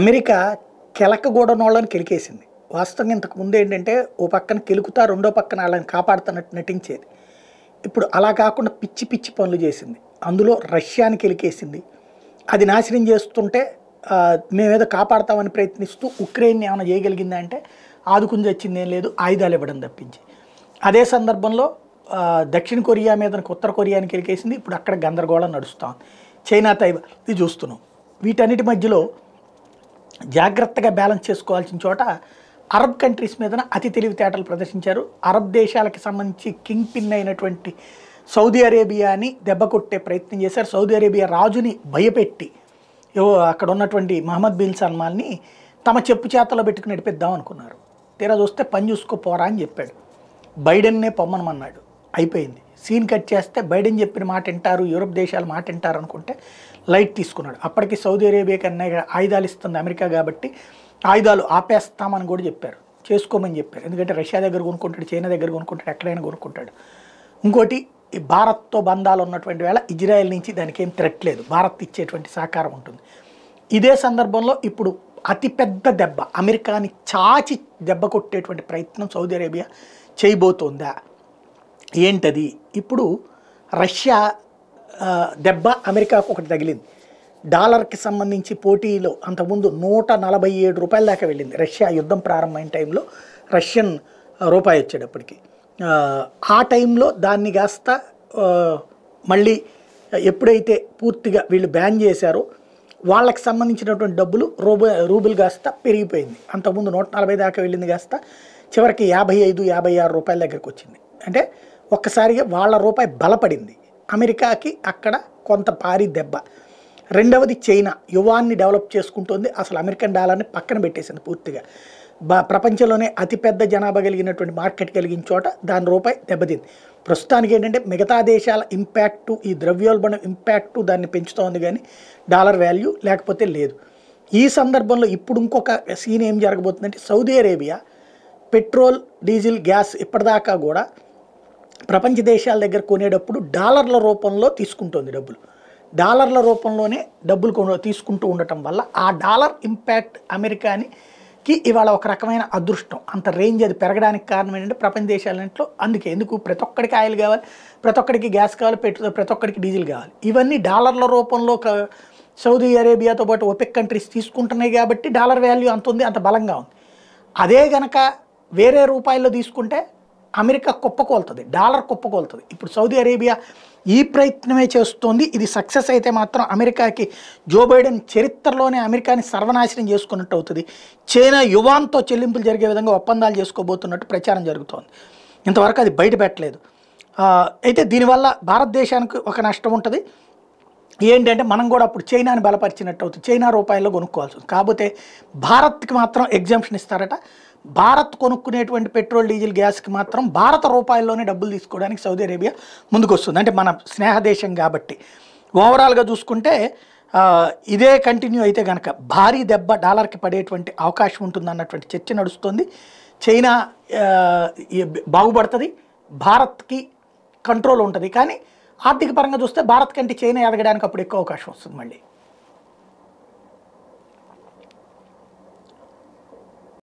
America కెలకగూడని వాళ్ళని కెలికేసింది వాస్తవంగా ఇంతకుముందు ఏంటంటే ఓ పక్కన కెలుకుతా రెండో పక్కన వాళ్ళని కాపాడుతున్నట్టు నటించేది ఇప్పుడు అలా కాకుండా పిచ్చి పిచ్చి పనులు చేసింది అందులో రష్యాని కెలికేసింది అది నాశనం చేస్తుంటే మేమేదో కాపాడతామని ప్రయత్నిస్తూ ఉక్రెయిన్ ఏమైనా చేయగలిగిందా అంటే ఆదుకుని తెచ్చింది ఏం లేదు ఆయుధాలు ఇవ్వడం తప్పించి అదే సందర్భంలో దక్షిణ కొరియా మీద ఉత్తర కొరియాని కెలికేసింది ఇప్పుడు అక్కడ గందరగోళం నడుస్తాం చైనా తైవా ఇది చూస్తున్నాం వీటన్నిటి మధ్యలో జాగ్రత్తగా బ్యాలెన్స్ చేసుకోవాల్సిన చోట అరబ్ కంట్రీస్ మీదన అతి తెలివితేటలు ప్రదర్శించారు అరబ్ దేశాలకు సంబంధించి కింగ్ పిన్ అయినటువంటి సౌదీ అరేబియాని దెబ్బకొట్టే ప్రయత్నం చేశారు సౌదీ అరేబియా రాజుని భయపెట్టి అక్కడ ఉన్నటువంటి మహమ్మద్ బిన్ సల్మాన్ని తమ చెప్పు చేతలో పెట్టుకుని నడిపిద్దాం అనుకున్నారు తీరా చూస్తే పని చూసుకోపోరా అని చెప్పాడు బైడెన్నే పొమ్మనమన్నాడు అయిపోయింది సీన్ కట్ చేస్తే బైడెన్ చెప్పిన మాట వింటారు యూరోప్ దేశాలు మాట వింటారు అనుకుంటే లైట్ తీసుకున్నాడు అప్పటికి సౌదీ అరేబియా కన్నా ఆయుధాలు ఇస్తుంది అమెరికా కాబట్టి ఆయుధాలు ఆపేస్తామని కూడా చెప్పారు చేసుకోమని చెప్పారు ఎందుకంటే రష్యా దగ్గర కొనుక్కుంటాడు చైనా దగ్గర కొనుక్కుంటాడు ఎక్కడైనా కొనుక్కుంటాడు ఇంకోటి ఈ భారత్తో బంధాలు ఉన్నటువంటి వేళ ఇజ్రాయెల్ నుంచి దానికి ఏం థ్రెట్ లేదు భారత్ ఇచ్చేటువంటి సహకారం ఉంటుంది ఇదే సందర్భంలో ఇప్పుడు అతిపెద్ద దెబ్బ అమెరికాని చాచి దెబ్బ కొట్టేటువంటి ప్రయత్నం సౌదీ అరేబియా చేయబోతోందా ఏంటది ఇప్పుడు రష్యా దెబ్బ అమెరికాకు ఒకటి తగిలింది డాలర్కి సంబంధించి పోటీలో అంతకుముందు నూట నలభై ఏడు రూపాయల దాకా వెళ్ళింది రష్యా యుద్ధం ప్రారంభమైన టైంలో రష్యన్ రూపాయి వచ్చేటప్పటికి ఆ టైంలో దాన్ని కాస్త మళ్ళీ ఎప్పుడైతే పూర్తిగా వీళ్ళు బ్యాన్ చేశారో వాళ్ళకి సంబంధించినటువంటి డబ్బులు రూబు రూబుల్ కాస్త పెరిగిపోయింది అంతకుముందు నూట నలభై దాకా వెళ్ళింది కాస్త చివరికి యాభై ఐదు యాభై ఆరు రూపాయల దగ్గరికి వచ్చింది అంటే ఒక్కసారిగా వాళ్ళ రూపాయి బలపడింది అమెరికాకి అక్కడ కొంత పారి దెబ్బ రెండవది చైనా యువాన్ని డెవలప్ చేసుకుంటుంది అసలు అమెరికన్ డాలర్ని పక్కన పెట్టేసింది పూర్తిగా బా ప్రపంచంలోనే అతిపెద్ద జనాభా కలిగినటువంటి మార్కెట్ కలిగిన చోట దాని రూపాయి దెబ్బతింది ప్రస్తుతానికి ఏంటంటే మిగతా దేశాల ఇంపాక్టు ఈ ద్రవ్యోల్బణం ఇంపాక్టు దాన్ని పెంచుతోంది కానీ డాలర్ వాల్యూ లేకపోతే లేదు ఈ సందర్భంలో ఇప్పుడు ఇంకొక సీన్ ఏం జరగబోతుందంటే Saudi Arabia petrol diesel gas ఇప్పటిదాకా కూడా ప్రపంచ దేశాల దగ్గర కొనేటప్పుడు డాలర్ల రూపంలో తీసుకుంటుంది డబ్బులు డాలర్ల రూపంలోనే డబ్బులు తీసుకుంటూ ఉండటం వల్ల ఆ డాలర్ ఇంపాక్ట్ అమెరికానికి ఇవాళ ఒక రకమైన అదృష్టం అంత రేంజ్ అది పెరగడానికి కారణం ఏంటంటే ప్రపంచ దేశాలంట్లో అందుకే ఎందుకు ప్రతి ఒక్కడికి ఆయిల్ కావాలి ప్రతి ఒక్కడికి గ్యాస్ కావాలి పెట్రోల్ ప్రతి ఒక్కడికి డీజిల్ కావాలి ఇవన్నీ డాలర్ల రూపంలో సౌదీ అరేబియాతో పాటు ఒపెక్ కంట్రీస్ తీసుకుంటున్నాయి కాబట్టి డాలర్ వాల్యూ అంత ఉంది అంత బలంగా ఉంది అదే గనక వేరే రూపాయల్లో తీసుకుంటే అమెరికా కుప్పకోలుతుంది డాలర్ కుప్పకోలుతుంది ఇప్పుడు సౌదీ అరేబియా ఈ ప్రయత్నమే చేస్తోంది ఇది సక్సెస్ అయితే మాత్రం అమెరికాకి జో బైడెన్ చరిత్రలోనే అమెరికాని సర్వనాశనం చేసుకున్నట్టు అవుతుంది చైనా యువాన్తో చెల్లింపులు జరిగే విధంగా ఒప్పందాలు చేసుకోబోతున్నట్టు ప్రచారం జరుగుతోంది ఇంతవరకు అది బయట పెట్టలేదు అయితే దీనివల్ల భారతదేశానికి ఒక నష్టం ఉంటుంది ఏంటంటే మనం కూడా అప్పుడు చైనాని బలపరిచినట్టు అవుతుంది చైనా రూపాయల్లో కొనుక్కోవాల్సి ఉంది కాకపోతే భారత్కి మాత్రం ఎగ్జామ్షన్ ఇస్తారట భారత్ కొనుక్కునేటువంటి పెట్రోల్ డీజిల్ గ్యాస్కి మాత్రం భారత రూపాయల్లోనే డబ్బులు తీసుకోవడానికి సౌదీ అరేబియా ముందుకు వస్తుంది అంటే మన స్నేహదేశం కాబట్టి ఓవరాల్గా చూసుకుంటే ఇదే కంటిన్యూ అయితే కనుక భారీ దెబ్బ డాలర్కి పడేటువంటి అవకాశం ఉంటుంది అన్నటువంటి చర్చ నడుస్తుంది చైనా బాగుపడుతుంది భారత్కి కంట్రోల్ ఉంటుంది కానీ ఆర్థిక పరంగా చూస్తే భారత్ కంటే చైనా ఎదగడానికి అప్పుడు ఎక్కువ అవకాశం వస్తుంది మళ్ళీ